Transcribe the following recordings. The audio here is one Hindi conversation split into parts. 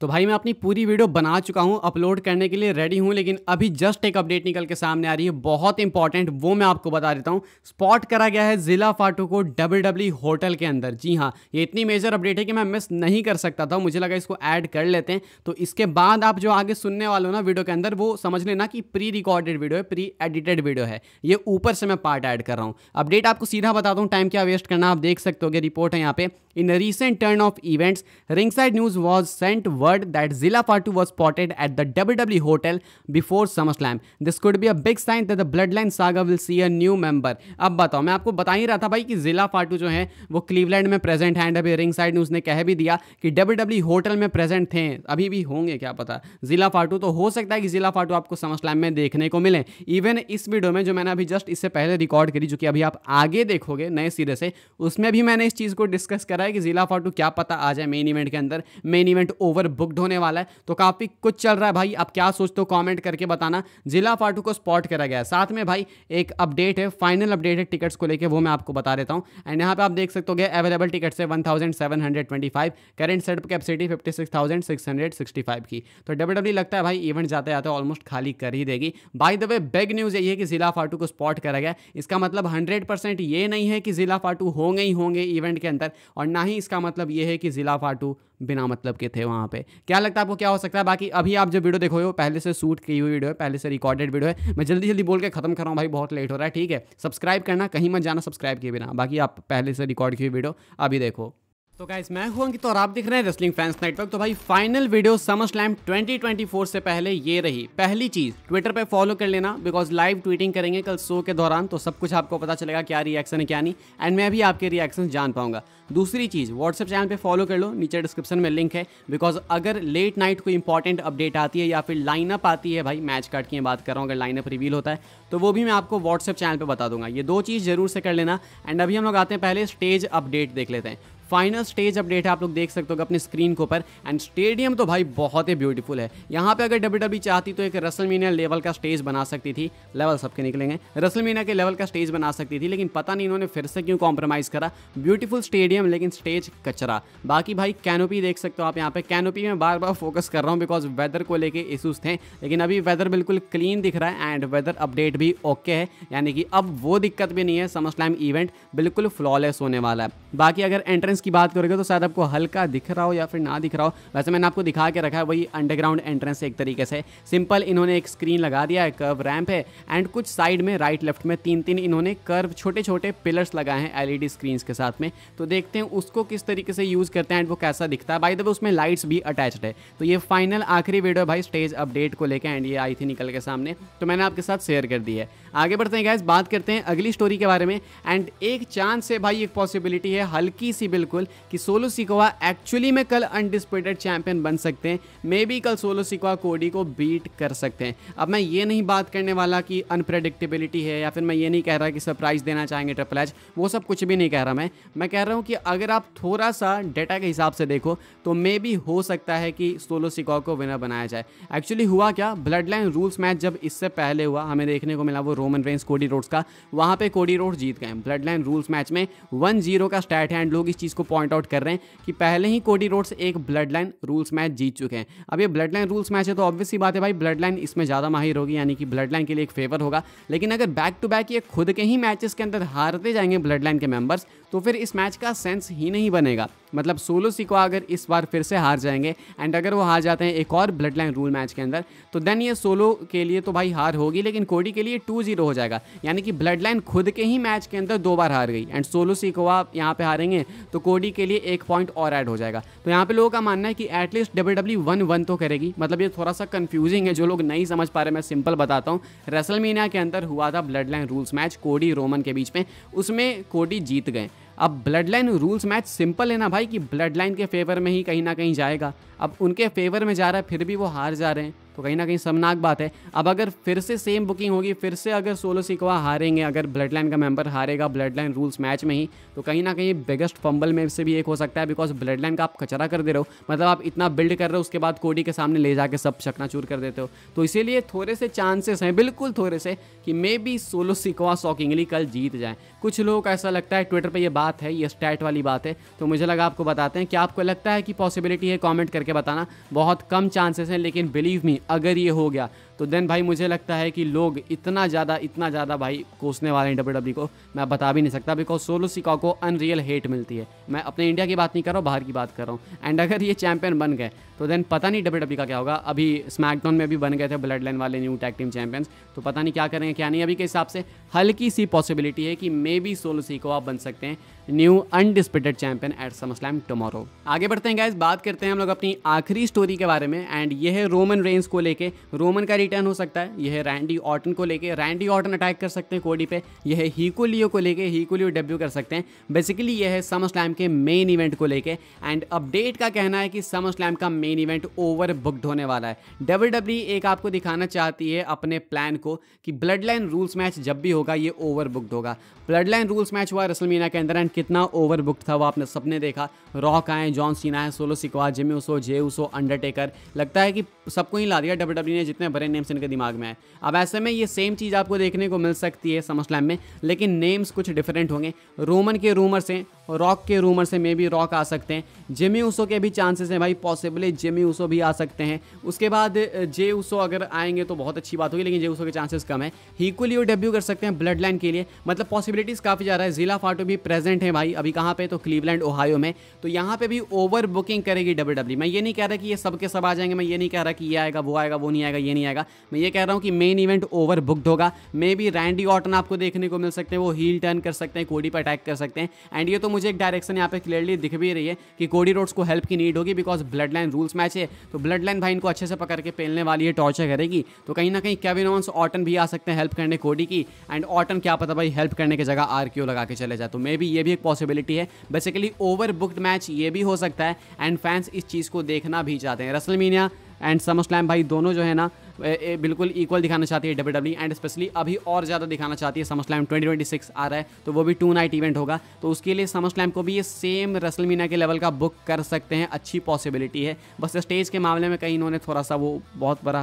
तो भाई मैं अपनी पूरी वीडियो बना चुका हूँ अपलोड करने के लिए रेडी हूँ लेकिन अभी जस्ट एक अपडेट निकल के सामने आ रही है बहुत इंपॉर्टेंट वो मैं आपको बता देता हूँ स्पॉट करा गया है ज़िला फाटू को डब्ल्यू डब्ल्यू e होटल के अंदर जी हाँ ये इतनी मेजर अपडेट है कि मैं मिस नहीं कर सकता था मुझे लगा इसको ऐड कर लेते हैं तो इसके बाद आप जो आगे सुनने वाले हो ना वीडियो के अंदर वो समझ लेना कि प्री रिकॉर्डेड वीडियो है प्री एडिटेड वीडियो है ये ऊपर से मैं पार्ट ऐड कर रहा हूँ अपडेट आपको सीधा बताता हूँ टाइम क्या वेस्ट करना आप देख सकते हो रिपोर्ट है यहाँ पे in recent turn of events ring side news was sent word that Zilla Fatu was spotted at the WWE hotel before SummerSlam. This could be a big sign that the Bloodline saga will see a new member. अब बताओ मैं आपको बता ही रहा था भाई कि जिला फाटू जो है वो क्लीवलैंड में प्रेजेंट हैं अभी रिंग साइड ने उसने कह भी दिया कि WWE होटल में प्रेजेंट थे अभी भी होंगे क्या पता जिला फाटू तो हो सकता है कि जिला फाटू आपको समस्लैम में देखने को मिले इवन इस वीडियो में जो मैंने अभी जस्ट इससे पहले रिकॉर्ड करी जो कि अभी आप आगे देखोगे नए सिरे से उसमें भी मैंने इस चीज़ को डिस्कस करा है कि जिला फाटू क्या पता आ जाए मेन इवेंट के अंदर मेन इवेंट ओवर बुकड होने वाला है तो काफ़ी कुछ चल रहा है भाई आप क्या सोचते हो कॉमेंट करके बताना जिला फाटू को स्पॉट करा गया है साथ में भाई एक अपडेट है फाइनल अपडेट है टिकट्स को लेकर वो मैं आपको बता देता हूँ एंड यहाँ पे आप देख सकते हो अवेलेबल टिकट्स है one thousand seven hundred twenty five current set capacity fifty six thousand six hundred sixty five की तो डब्ल्यू डब्ल्यू e लगता है भाई इवेंट जाते जाते ऑलमोस्ट खाली कर ही देगी by the way big news यही है कि जिला फाटू को स्पॉट करा गया इसका मतलब हंड्रेड परसेंट ये नहीं है कि जिला फाटू होंगे ही होंगे इवेंट के अंदर और ना ही इसका मतलब ये है कि जिला फाटू बिना मतलब के थे वहाँ पे क्या लगता है आपको क्या हो सकता है बाकी अभी आप जो वीडियो देखो हो पहले से शूट की हुई वीडियो है पहले से रिकॉर्डेड वीडियो है मैं जल्दी जल्दी बोल के खत्म कर रहा हूँ भाई बहुत लेट हो रहा है ठीक है सब्सक्राइब करना कहीं मत जाना सब्सक्राइब किए बिना बाकी आप पहले से रिकॉर्ड की हुई वीडियो अभी देखो तो गाइज मैं हूं अंकित तो और आप देख रहे हैं रेसलिंग फैंस नेटवर्क तो भाई फाइनल वीडियो समर स्लैम 2024 से पहले ये रही पहली चीज ट्विटर पे फॉलो कर लेना बिकॉज लाइव ट्वीटिंग करेंगे कल शो के दौरान तो सब कुछ आपको पता चलेगा क्या रिएक्शन है क्या नहीं एंड मैं भी आपके रिएक्शन जान पाऊंगा दूसरी चीज व्हाट्सएप चैनल पर फॉलो कर लो नीचे डिस्क्रिप्शन में लिंक है बिकॉज अगर लेट नाइट कोई इंपॉर्टेंट अपडेट आती है या फिर लाइनअप आती है भाई मैच कार्ड की बात कर रहा हूँ अगर लाइनअप रिवील होता है तो वो भी मैं आपको व्हाट्सएप चैनल पर बता दूंगा ये दो चीज़ जरूर से कर लेना एंड अभी हम लोग आते हैं पहले स्टेज अपडेट देख लेते हैं फाइनल स्टेज अपडेट है आप लोग देख सकते हो अपने स्क्रीन के ऊपर एंड स्टेडियम तो भाई बहुत ही ब्यूटीफुल है यहाँ पे अगर डब्ल्यू e चाहती तो एक रसल मीना लेवल का स्टेज बना सकती थी लेवल सबके निकलेंगे रसल मीना के लेवल का स्टेज बना सकती थी लेकिन पता नहीं इन्होंने फिर से क्यों कॉम्प्रोमाइज़ करा ब्यूटीफुल स्टेडियम लेकिन स्टेज कचरा बाकी भाई कैनोपी देख सकते हो आप यहाँ पे कैनोपी में बार बार फोकस कर रहा हूँ बिकॉज वेदर को लेकर इशूज थे लेकिन अभी वेदर बिल्कुल क्लीन दिख रहा है एंड वेदर अपडेट भी ओके है यानी कि अब वो दिक्कत भी नहीं है समझ इवेंट बिल्कुल फ्लॉलेस होने वाला है बाकी अगर एंट्रेंस एंट्रेंस की बात करोगे तो शायद आपको हल्का दिख रहा हो या फिर ना दिख रहा हो वैसे मैंने आपको दिखा के रखा है वही अंडरग्राउंड एंट्रेंस एक तरीके से सिंपल इन्होंने एक स्क्रीन लगा दिया है कर्व रैम्प है एंड कुछ साइड में राइट लेफ्ट में तीन तीन इन्होंने कर्व छोटे छोटे पिलर्स लगाए हैं एल ई के साथ में तो देखते हैं उसको किस तरीके से यूज़ करते हैं एंड वो कैसा दिखता है बाई द उसमें लाइट्स भी अटैच्ड है तो ये फाइनल आखिरी वीडियो भाई स्टेज अपडेट को लेकर एंड ये आई थी निकल के सामने तो मैंने आपके साथ शेयर कर दी है आगे बढ़ते हैं गैस बात करते हैं अगली स्टोरी के बारे में एंड एक चांस है भाई एक पॉसिबिलिटी है हल्की सी बिल्कुल कि सोलो सिकोवा एक्चुअली में कल अनडिस्प्यूटेड चैंपियन बन सकते हैं मे बी कल सोलो सिकोवा कोडी को बीट कर सकते हैं अब मैं ये नहीं बात करने वाला कि अनप्रडिक्टेबिलिटी है या फिर मैं ये नहीं कह रहा कि सरप्राइज देना चाहेंगे ट्रिपल एच वो सब कुछ भी नहीं कह रहा मैं मैं कह रहा हूँ कि अगर आप थोड़ा सा डेटा के हिसाब से देखो तो मे बी हो सकता है कि सोलो सिकॉ को विनर बनाया जाए एक्चुअली हुआ क्या ब्लड लाइन रूल्स मैच जब इससे पहले हुआ हमें देखने को मिला वो रोमन रेंस कोडी रोड्स का वहाँ पे कोडी रोड जीत गए ब्लड लाइन रूल्स मैच में वन जीरो का स्टैट हैंड लोग इस चीज़ को पॉइंट आउट कर रहे हैं कि पहले ही कोडी रोड्स एक ब्लड लाइन रूल्स मैच जीत चुके हैं अब ये ब्लड लाइन रूल्स मैच है तो ऑब्वियस ही बात है भाई ब्लड लाइन इसमें ज़्यादा माहिर होगी यानी कि ब्लड लाइन के लिए एक फेवर होगा लेकिन अगर बैक टू बैक ये खुद के ही मैचेस के अंदर हारते जाएंगे ब्लड लाइन के मेम्बर्स तो फिर इस मैच का सेंस ही नहीं बनेगा मतलब सोलो को अगर इस बार फिर से हार जाएंगे एंड अगर वो हार जाते हैं एक और ब्लड लाइन रूल मैच के अंदर तो देन ये सोलो के लिए तो भाई हार होगी लेकिन कोडी के लिए टू जीरो हो जाएगा यानी कि ब्लड लाइन खुद के ही मैच के अंदर दो बार हार गई एंड सोलो आप यहाँ पे हारेंगे तो कोडी के लिए एक पॉइंट और ऐड हो जाएगा तो यहाँ पे लोगों का मानना है कि at least W W one one तो करेगी मतलब ये थोड़ा सा कंफ्यूजिंग है जो लोग नहीं समझ पा रहे मैं सिंपल बताता हूँ रेसलमीना के अंदर हुआ था bloodline rules match Cody Roman के बीच में उसमें कोडी जीत गए अब bloodline rules match simple है ना भाई कि ब्लड लाइन के फेवर में ही कहीं ना कहीं जाएगा अब उनके फेवर में जा रहा है फिर भी वो हार जा रहे हैं तो कहीं ना कहीं समनाक बात है अब अगर फिर से सेम बुकिंग होगी फिर से अगर सोलो सिकवा हारेंगे अगर ब्लड लाइन का मेंबर हारेगा ब्लड लाइन रूल्स मैच में ही तो कहीं ना कहीं बिगेस्ट फंबल में से भी एक हो सकता है बिकॉज ब्लड लाइन का आप कचरा कर दे रहे हो मतलब आप इतना बिल्ड कर रहे हो उसके बाद कोडी के सामने ले जाकर सब चकनाचूर कर देते हो तो इसीलिए थोड़े से चांसेस हैं बिल्कुल थोड़े से कि maybe Solo Sikoa shockingly कल जीत जाए कुछ लोगों को ऐसा लगता है ट्विटर पर यह बात बात है ये स्टैट वाली बात है तो मुझे लगा आपको बताते हैं क्या आपको लगता है कि पॉसिबिलिटी है कॉमेंट करके बताना बहुत कम चांसेस हैं लेकिन बिलीव मी अगर ये हो गया तो देन भाई मुझे लगता है कि लोग इतना ज़्यादा इतना ज़्यादा भाई कोसने वाले हैं डब्ल्यू e को मैं बता भी नहीं सकता बिकॉज सोलो सिका को अनरियल हेट मिलती है मैं अपने इंडिया की बात नहीं कर रहा हूँ बाहर की बात कर रहा हूँ एंड अगर ये चैंपियन बन गए तो देन पता नहीं डब्ल्यू e का क्या होगा अभी स्मैकडाउन में भी बन गए थे ब्लड लाइन वाले न्यू टैक टीम चैंपियंस तो पता नहीं क्या करेंगे क्या नहीं अभी के हिसाब से हल्की सी पॉसिबिलिटी है कि मे बी सोलो सिको आप बन सकते हैं new undisputed champion at SummerSlam tomorrow आगे बढ़ते हैं गैस बात करते हैं हम लोग अपनी आखिरी स्टोरी के बारे में एंड ये है रोमन रेंज को लेके रोमन का रिटर्न हो सकता है यह रैंडी ऑटन को लेके रैंडी ऑटन अटैक कर सकते हैं कोडी पे यह हीकोलियो को लेके हीकोलियो डेब्यू कर सकते हैं बेसिकली यह है समर स्लैम के मेन इवेंट को लेके एंड अपडेट का कहना है कि समर स्लैम का मेन इवेंट ओवर बुकड होने वाला है डब्ल्यू डब्ल्यू e एक आपको दिखाना चाहती है अपने प्लान को कि ब्लड लाइन रूल्स मैच जब भी होगा ये ओवर बुकड होगा ब्लड लाइन रूल्स मैच हुआ रसलमीना के अंदर एंड कितना ओवर बुकड था वो आपने सबने देखा रॉक आए जॉन सीना है Solo Sikoa Jimmy Uso Jey Uso Undertaker लगता है कि सबको ही ला दिया डब्ल्यू e ने जितने भरे नेम्स इनके दिमाग में आए अब ऐसे में ये सेम चीज़ आपको देखने को मिल सकती है समर स्लैम में लेकिन नेम्स कुछ डिफरेंट होंगे रोमन के रूमर से रॉक के रूमर से मे बी रॉक आ सकते हैं जेमी उसो के भी चांसेस हैं भाई पॉसिबली जेमी उसो भी आ सकते हैं उसके बाद जे उसो अगर आएंगे तो बहुत अच्छी बात होगी लेकिन जे उसो के चांसेस कम है हीकुली वो डेब्यू कर सकते हैं ब्लड लाइन के लिए मतलब पॉसिबिलिटीज़ काफ़ी ज़्यादा है जिला फाटो भी प्रेजेंट है भाई अभी कहाँ पर तो क्लीवलैंड ओहायो में तो यहाँ पर भी ओवर बुकिंग करेगी डब्ल्यू e। मैं ये नहीं कह रहा कि ये सब सब आ जाएंगे मैं ये नहीं कह रहा कि ये आएगा वो आएगा वो नहीं आएगा ये नहीं आएगा मैं ये कह रहा हूँ कि मेन इवेंट ओवर बुकड होगा मे बी रैंडी ऑटन आपको देखने को मिल सकते हैं वो हील टर्न कर सकते हैं कोडी पर अटैक कर सकते हैं एंड ये तो मुझे एक डायरेक्शन यहाँ पे क्लियरली दिख भी रही है कि कोडी रोड्स को हेल्प की नीड होगी because bloodline rules match है तो ब्लड लाइन भाई इनको अच्छे से पकड़ के पेलने वाली है टॉर्चर करेगी तो कहीं ना कहीं केविन ऑन्स ऑटन भी आ सकते हैं हेल्प करने कोडी की एंड ऑटन क्या पता भाई हेल्प करने की जगह आर लगा के चले जाए तो मे बी ये भी एक पॉसिबिलिटी है बेसिकली ओवर बुकड मैच ये भी हो सकता है एंड फैंस इस चीज़ को देखना भी चाहते हैं रसलमीनिया एंड समस्लैम भाई दोनों जो है ना बिल्कुल इक्वल दिखाना चाहती है डब्ल्यू एंड स्पेशली अभी और ज़्यादा दिखाना चाहती है समर स्लैम ट्वेंटी आ रहा है तो वो भी टू नाइट इवेंट होगा तो उसके लिए समर स्लैम को भी ये सेम रसल मीना के लेवल का बुक कर सकते हैं अच्छी पॉसिबिलिटी है बस स्टेज के मामले में कहीं इन्होंने थोड़ा सा वो बहुत बड़ा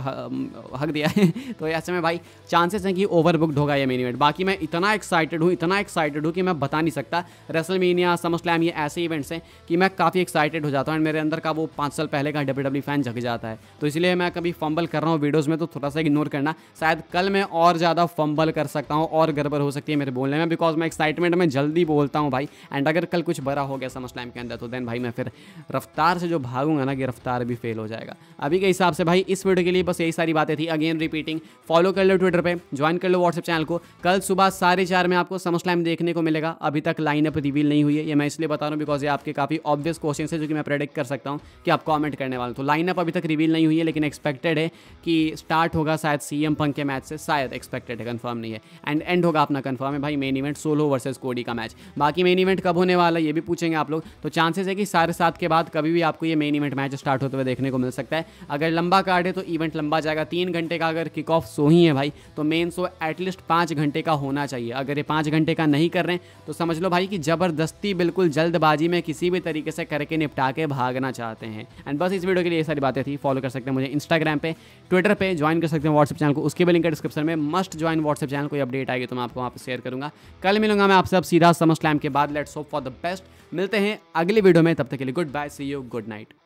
हक दिया है तो ऐसे में भाई चांसेस हैं कि ओवर बुकड होगा ये मेन इवेंट बाकी मैं इतना एक्साइटेड हूँ इतना एक्साइटेड हूँ कि मैं बता नहीं सकता रसल मीनिया समर स्लैम ये ऐसे इवेंट्स हैं कि मैं काफ़ी एक्साइटेड हो जाता हूँ एंड मेरे अंदर का वो पाँच साल पहले का डब्ल्यू फैन e जग जाता है तो इसलिए मैं कभी फंबल कर रहा हूँ वीडियो में तो थोड़ा सा इग्नोर करना शायद कल मैं और ज़्यादा फंबल कर सकता हूँ और गड़बड़ हो सकती है मेरे बोलने में बिकॉज मैं एक्साइटमेंट में जल्दी बोलता हूँ भाई एंड अगर कल कुछ बड़ा हो गया समझ टाइम के अंदर तो देन भाई मैं फिर रफ्तार से जो भागूंगा ना कि रफ्तार भी फेल हो जाएगा अभी के हिसाब से भाई इस वीडियो के लिए बस यही सारी बातें थी अगेन रिपीटिंग फॉलो कर लो ट्विटर पर ज्वाइन कर लो व्हाट्सएप चैनल को कल सुबह साढ़े चार में आपको समझ टाइम देखने को मिलेगा अभी तक लाइनअप रिवील नहीं हुई है ये मैं इसलिए बता रहा हूँ बिकॉज ये आपके काफ़ी ऑब्वियस क्वेश्चन है जो कि मैं प्रेडिक्ट कर सकता हूँ कि आप कॉमेंट करने वाले तो लाइनअप अभी तक रिवील नहीं हुई है लेकिन एक्सपेक्टेड है कि स्टार्ट होगा शायद सी एम पंक के मैच से शायद एक्सपेक्टेड है कन्फर्म नहीं है एंड एंड होगा अपना कन्फर्म है भाई मेन इवेंट सोलो वर्सेज कोडी का मैच बाकी मेन इवेंट कब होने वाला है ये भी पूछेंगे आप लोग तो चांसेस है कि साढ़े सात के बाद कभी भी आपको ये मेन इवेंट मैच स्टार्ट होते हुए देखने को मिल सकता है अगर लंबा कार्ड है तो इवेंट लंबा जाएगा तीन घंटे का अगर किक ऑफ शो ही है भाई तो मेन शो एटलीस्ट पाँच घंटे का होना चाहिए अगर ये पाँच घंटे का नहीं कर रहे हैं तो समझ लो भाई कि ज़बरदस्ती बिल्कुल जल्दबाजी में किसी भी तरीके से करके निपटा के भागना चाहते हैं एंड बस इस वीडियो के लिए ये सारी बातें थी फॉलो कर सकते हैं मुझे इंस्टाग्राम पे ट्विटर पे पे ज्वाइन कर सकते हैं व्हाट्सएप चैनल को उसके भी लिंक है डिस्क्रिप्शन में मस्ट ज्वाइन व्हाट्सएप चैनल कोई अपडेट आएगी तो मैं आपको वहाँ पर शेयर करूँगा कल मिलूंगा मैं आपसे अब सीधा समझ टाइम के बाद let's hope for the best मिलते हैं अगले वीडियो में तब तक के लिए goodbye see you good night